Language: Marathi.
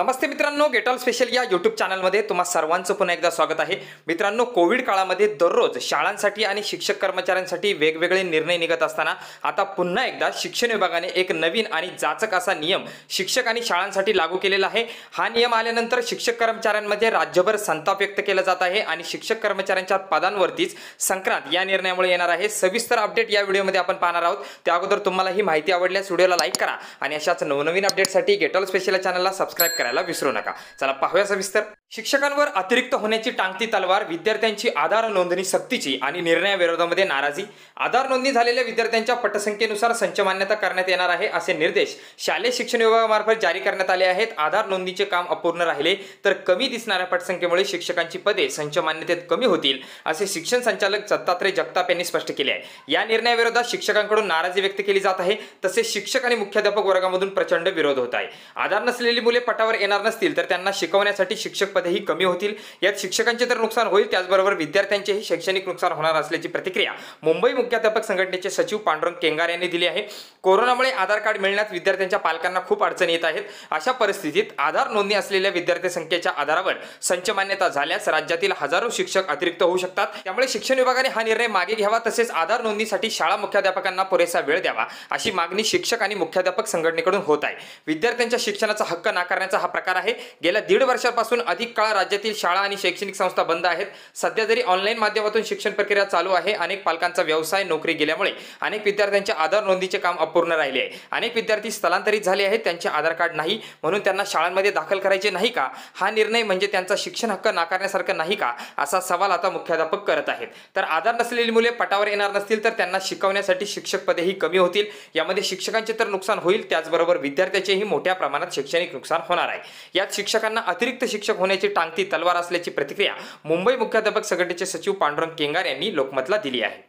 नमस्ते मित्रांनो गेटॉल स्पेशल या यूट्यूब चॅनलमध्ये तुम्हा सर्वांचं पुन्हा एकदा स्वागत आहे मित्रांनो कोविड काळामध्ये दररोज शाळांसाठी आणि शिक्षक कर्मचाऱ्यांसाठी वेगवेगळे निर्णय निघत असताना आता पुन्हा एकदा शिक्षण विभागाने एक नवीन आणि जाचक असा नियम शिक्षक आणि शाळांसाठी लागू केलेला आहे हा नियम आल्यानंतर शिक्षक कर्मचाऱ्यांमध्ये राज्यभर संताप व्यक्त केला जात आहे आणि शिक्षक कर्मचाऱ्यांच्या पदांवरतीच संक्रांत या निर्णयामुळे येणार आहे सविस्तर अपडेट या व्हिडिओमध्ये आपण पाहणार आहोत त्या अगोदर तुम्हाला ही माहिती आवडल्यास व्हिडिओला लाईक करा आणि अशाच नवनवीन अपडेटसाठी गेटॉल स्पेशल चॅनलला सबस्क्राईब करा करायला विसरू नका चला पाहूया सविस्तर शिक्षकांवर अतिरिक्त होण्याची टांगती तलवार विद्यार्थ्यांची आधार नोंदणी सक्तीची आणि निर्णयाविरोधामध्ये नाराजी आधार नोंदणी झालेल्या विद्यार्थ्यांच्या पटसंख्येनुसार संच मान्यता करण्यात येणार आहे असे निर्देश शालेय शिक्षण विभागामार्फत जारी करण्यात आले आहेत आधार नोंदणीचे काम अपूर्ण राहिले तर कमी दिसणाऱ्या पटसंख्येमुळे शिक्षकांची पदे संच मान्यतेत कमी होतील असे शिक्षण संचालक दत्तात्रय जगताप यांनी स्पष्ट केले आहे या निर्णयाविरोधात शिक्षकांकडून नाराजी व्यक्त केली जात आहे तसेच शिक्षक आणि मुख्याध्यापक वर्गामधून प्रचंड विरोध होत आहे आधार नसलेली मुले पटावर येणार नसतील तर त्यांना शिकवण्यासाठी शिक्षक पदेही कमी होतील यात शिक्षकांचे तर नुकसान होईल त्याचबरोबर विद्यार्थ्यांचेही शैक्षणिक नुकसान होणार असल्याची प्रतिक्रिया मुंबई मुख्याध्यापक संघटनेचे सचिव पांडुरंग केंगार यांनी दिली आहे कोरोनामुळे आधार कार्ड मिळण्यात विद्यार्थ्यांच्या पालकांना खूप अडचणी येत आहेत अशा परिस्थितीत आधार नोंदणी असलेल्या विद्यार्थी संख्येच्या आधारावर संच मान्यता झाल्यास राज्यातील हजारो शिक्षक अतिरिक्त होऊ शकतात त्यामुळे शिक्षण विभागाने हा निर्णय मागे घ्यावा तसेच आधार नोंदणीसाठी शाळा मुख्याध्यापकांना पुरेसा वेळ द्यावा अशी मागणी शिक्षक आणि मुख्याध्यापक संघटनेकडून होत आहे विद्यार्थ्यांच्या शिक्षणाचा हक्क नाकारण्याचा हा प्रकार आहे गेल्या दीड वर्षापासून अधिक अधिक काळ राज्यातील शाळा आणि शैक्षणिक संस्था बंद आहेत सध्या तरी ऑनलाईन माध्यमातून शिक्षण प्रक्रिया चालू आहे अनेक पालकांचा व्यवसाय नोकरी गेल्यामुळे अनेक विद्यार्थ्यांच्या आधार नोंदीचे काम अपूर्ण राहिले आहे अनेक विद्यार्थी स्थलांतरित झाले आहेत त्यांचे आधार कार्ड नाही म्हणून त्यांना शाळांमध्ये दाखल करायचे नाही का हा निर्णय म्हणजे त्यांचा शिक्षण हक्क नाकारण्यासारखा नाही का असा सवाल आता मुख्याध्यापक करत आहेत तर आधार नसलेली मुले पटावर येणार नसतील तर त्यांना शिकवण्यासाठी शिक्षक पदेही कमी होतील यामध्ये शिक्षकांचे तर नुकसान होईल त्याचबरोबर विद्यार्थ्याचेही मोठ्या प्रमाणात शैक्षणिक नुकसान होणार आहे यात शिक्षकांना अतिरिक्त शिक्षक होण्याची असण्याची टांगती तलवार असल्याची प्रतिक्रिया मुंबई मुख्याध्यापक संघटनेचे सचिव पांडुरंग केंगार यांनी लोकमतला दिली आहे